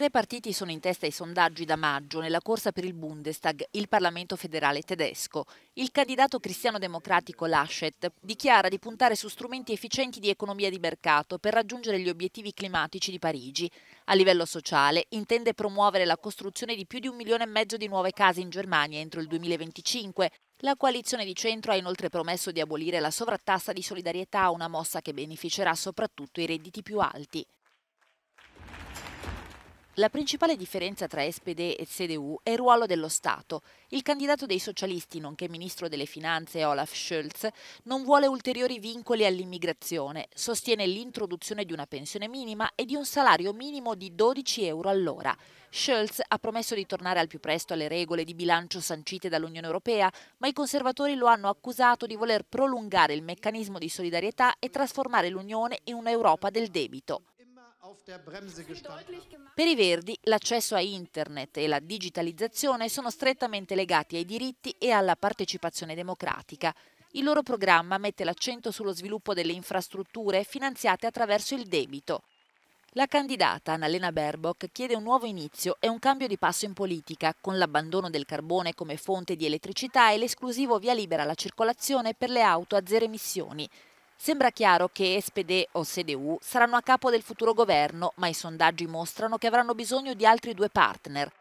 Tre partiti sono in testa ai sondaggi da maggio nella corsa per il Bundestag, il Parlamento federale tedesco. Il candidato cristiano-democratico Laschet dichiara di puntare su strumenti efficienti di economia di mercato per raggiungere gli obiettivi climatici di Parigi. A livello sociale intende promuovere la costruzione di più di un milione e mezzo di nuove case in Germania entro il 2025, la coalizione di centro ha inoltre promesso di abolire la sovrattassa di solidarietà, una mossa che beneficerà soprattutto i redditi più alti. La principale differenza tra SPD e CDU è il ruolo dello Stato. Il candidato dei socialisti, nonché ministro delle finanze Olaf Scholz, non vuole ulteriori vincoli all'immigrazione, sostiene l'introduzione di una pensione minima e di un salario minimo di 12 euro all'ora. Scholz ha promesso di tornare al più presto alle regole di bilancio sancite dall'Unione Europea, ma i conservatori lo hanno accusato di voler prolungare il meccanismo di solidarietà e trasformare l'Unione in un'Europa del debito. Per i Verdi l'accesso a Internet e la digitalizzazione sono strettamente legati ai diritti e alla partecipazione democratica. Il loro programma mette l'accento sullo sviluppo delle infrastrutture finanziate attraverso il debito. La candidata Annalena Baerbock chiede un nuovo inizio e un cambio di passo in politica, con l'abbandono del carbone come fonte di elettricità e l'esclusivo via libera alla circolazione per le auto a zero emissioni. Sembra chiaro che SPD o CDU saranno a capo del futuro governo, ma i sondaggi mostrano che avranno bisogno di altri due partner.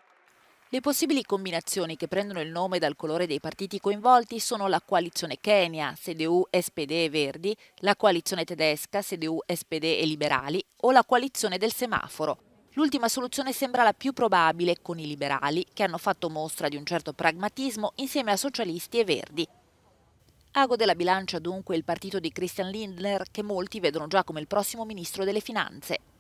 Le possibili combinazioni che prendono il nome dal colore dei partiti coinvolti sono la coalizione Kenya, CDU, SPD e Verdi, la coalizione tedesca, CDU, SPD e Liberali o la coalizione del semaforo. L'ultima soluzione sembra la più probabile con i liberali, che hanno fatto mostra di un certo pragmatismo insieme a socialisti e verdi, Ago della bilancia dunque il partito di Christian Lindner che molti vedono già come il prossimo ministro delle finanze.